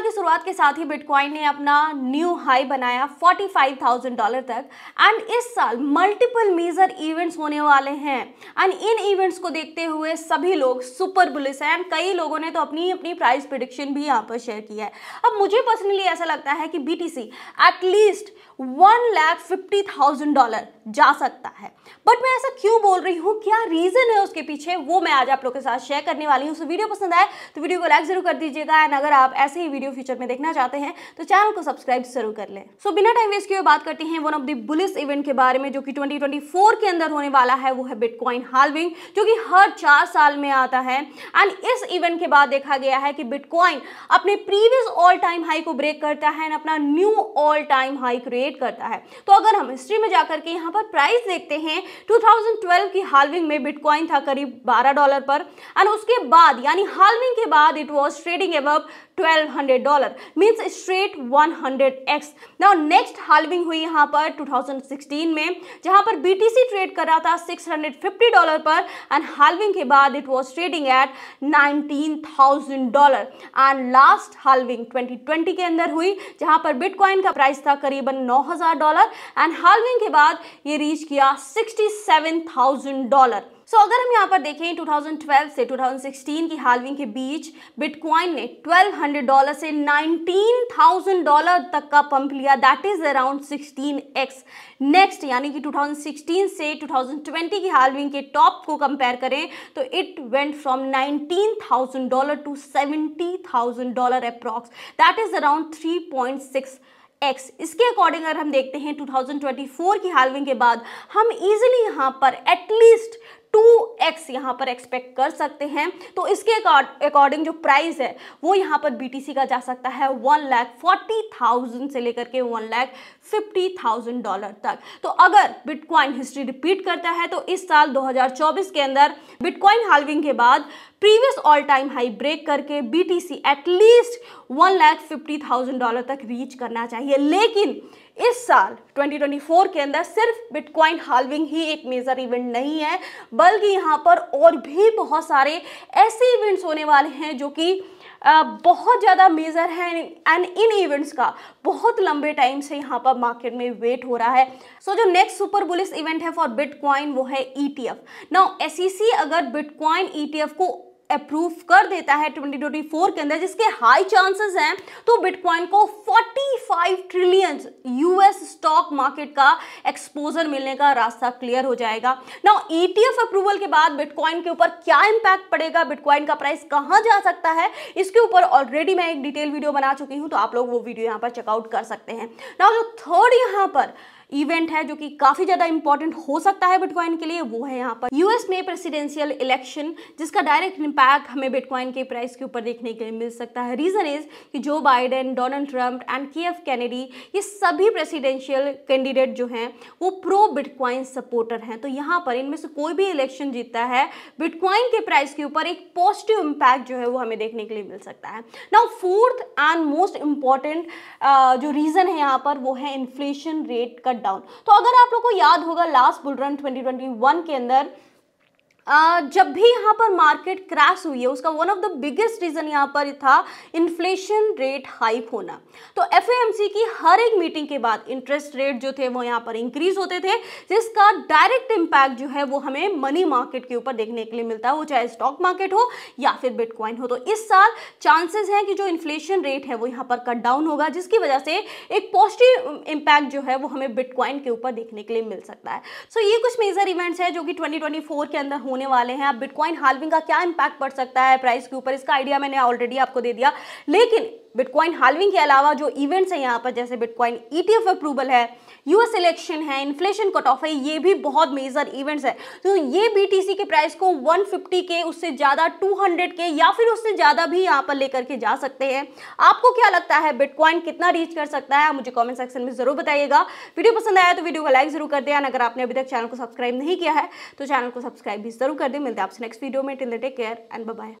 साल की शुरुआत के साथ ही बिटकॉइन ने अपना न्यू हाई बनाया 45,000 डॉलर तक एंड इस साल मल्टीपल मेजर इवेंट्स होने वाले हैं एंड इन इवेंट्स को देखते हुए सभी लोग सुपर बुलिस हैं एंड कई लोगों ने तो अपनी अपनी प्राइस प्रिडिक्शन भी यहाँ पर शेयर किया है अब मुझे पर्सनली ऐसा लगता है कि B T C at least one lakh fifty thousand dollar जा सकता है बट मैं ऐसा क्यों बोल रही हूँ क्या रीज़न है उसके पीछे वो मैं आज आप लोगों के साथ शेयर करने वाली हूँ वीडियो पसंद आए तो वीडियो को लाइक जरूर कर दीजिएगा एंड अगर आप ऐसे ही वीडियो वीडियो फ्यूचर में देखना चाहते हैं तो चैनल को सब्सक्राइब जरूर कर लें सो so, बिना टाइम वेस्ट किए बात करते हैं one of the bullish event के बारे में जो कि 2024 के अंदर होने वाला है वो है बिटकॉइन हार्विंग जो कि हर चार साल में आता है एंड इस इवेंट के बाद देखा गया है कि बिटकॉइन अपने प्रीवियस ऑल टाइम हाई को ब्रेक करता है एंड अपना new all time high create करता है तो अगर हम हिस्ट्री में जाकर के यहाँ पर प्राइस देखते हैं टू की हार्विंग में बिटकॉइन था करीब बारह डॉलर पर एंड उसके बाद यानी हार्विंग के बाद it was trading above 1200 hundred dollar means straight one hundred X ना नेक्स्ट हालविंग हुई यहाँ पर टू थाउजेंड सिक्सटीन में जहाँ पर बी टी सी ट्रेड कर रहा था सिक्स हंड्रेड फिफ्टी डॉलर पर एंड हालविंग के बाद it was trading at nineteen thousand dollar and last halving twenty twenty के अंदर हुई जहाँ पर बिटकॉइन का प्राइस था करीबन नौ हजार डॉलर एंड हालविंग के बाद ये रीच किया sixty seven thousand dollar so so, अगर हम यहाँ पर देखें 2012 से 2016 की हालविंग के बीच बिटकॉइन ने 1200 डॉलर से 19,000 डॉलर तक का पंप लिया that is around 16x next यानी कि 2016 से 2020 की हालविंग के टॉप को कंपेयर करें तो it went from 19,000 dollar to 70,000 dollar approx that is around 3.6 X इसके अकॉर्डिंग अगर हम देखते हैं 2024 की हालविंग के बाद हम इजीली यहाँ पर एटलीस्ट टू एक्स यहाँ पर एक्सपेक्ट कर सकते हैं तो इसके अकॉर्डिंग जो प्राइस है वो यहाँ पर बीटीसी का जा सकता है वन लैख फोर्टी थाउजेंड से लेकर के one lakh fifty thousand dollar तक तो अगर बिटकॉइन हिस्ट्री रिपीट करता है तो इस साल 2024 के अंदर बिटकॉइन हालविंग के बाद previous all time high break करके BTC at least one lakh fifty thousand dollar तक रीच करना चाहिए लेकिन इस साल 2024 के अंदर सिर्फ बिटकॉइन हालविंग ही एक मेजर इवेंट नहीं है बल्कि यहाँ पर और भी बहुत सारे ऐसे इवेंट्स होने वाले हैं जो कि बहुत ज़्यादा मेज़र है एंड इन इवेंट्स का बहुत लंबे टाइम से यहाँ पर मार्केट में वेट हो रहा है सो so, जो नेक्स्ट सुपर बुलिस इवेंट है फॉर बिटकॉइन वो है E T F now as अगर बिटकॉइन ई e को अप्रूव कर देता है 2024 के अंदर जिसके हाई चांसेस हैं तो बिटकॉइन को 45 ट्रिलियन यूएस स्टॉक मार्केट का एक्सपोजर मिलने का रास्ता क्लियर हो जाएगा ना ईटीएफ अप्रूवल के बाद बिटकॉइन के ऊपर क्या इंपैक्ट पड़ेगा बिटकॉइन का प्राइस कहाँ जा सकता है इसके ऊपर ऑलरेडी मैं एक डिटेल वीडियो बना चुकी हूँ तो आप लोग वो वीडियो यहाँ पर चेकआउट कर सकते हैं ना जो थर्ड यहाँ पर इवेंट है जो कि काफ़ी ज़्यादा इंपॉर्टेंट हो सकता है बिटकॉइन के लिए वो है यहाँ पर यूएस में प्रेसिडेंशियल इलेक्शन जिसका डायरेक्ट इम्पैक्ट हमें बिटकॉइन के प्राइस के ऊपर देखने के लिए मिल सकता है रीज़न इज़ कि जो Biden Donald Trump and K F Kennedy ये सभी प्रेसिडेंशियल कैंडिडेट जो हैं वो प्रो बिटकॉइन सपोर्टर हैं तो यहाँ पर इनमें से कोई भी इलेक्शन जीतता है बिटकॉइन के प्राइस के ऊपर एक पॉजिटिव इम्पैक्ट जो है वो हमें देखने के लिए मिल सकता है now fourth and most important जो रीज़न है यहाँ पर वो है इन्फ्लेशन रेट का डाउन तो अगर आप लोग को याद होगा last bull run twenty twenty one के अंदर जब भी यहाँ पर मार्केट क्रैश हुई है उसका one of the biggest reason यहाँ पर था इन्फ्लेशन रेट हाइप होना तो एफ की हर एक मीटिंग के बाद इंटरेस्ट रेट जो थे वो यहाँ पर इंक्रीज होते थे जिसका डायरेक्ट इम्पैक्ट जो है वो हमें मनी मार्केट के ऊपर देखने के लिए मिलता है वो चाहे स्टॉक मार्केट हो या फिर बिटकॉइन हो तो इस साल चांसेस हैं कि जो इन्फ्लेशन रेट है वो यहाँ पर कट डाउन होगा जिसकी वजह से एक पॉजिटिव इम्पैक्ट जो है वो हमें बिटकॉइन के ऊपर देखने के लिए मिल सकता है सो so, ये कुछ मेजर इवेंट्स हैं जो कि ट्वेंटी के अंदर होने वाले हैं अब बिटकॉइन हालविंग का क्या इंपैक्ट पड़ सकता है प्राइस के ऊपर इसका आइडिया मैंने ऑलरेडी आपको दे दिया लेकिन बिटकॉइन हालविंग के अलावा जो इवेंट्स हैं यहाँ पर जैसे बिटकॉइन ई अप्रूवल है यूएस इलेक्शन है इन्फ्लेशन कट ऑफ है ये भी बहुत मेजर इवेंट्स है तो ये बीटीसी के प्राइस को 150 के उससे ज़्यादा 200 के या फिर उससे ज़्यादा भी यहाँ पर लेकर के जा सकते हैं आपको क्या लगता है बिटकॉइन कितना रीच कर सकता है मुझे कॉमेंट सेक्शन में ज़रूर बताइएगा वीडियो पसंद आया तो वीडियो को लाइक ज़रूर कर दें अगर आपने अभी तक चैनल को सब्सक्राइब नहीं किया है तो चैनल को सब्सक्राइब भी जरूर कर दें मिलते हैं आपसे नेक्स्ट वीडियो में till take care and bye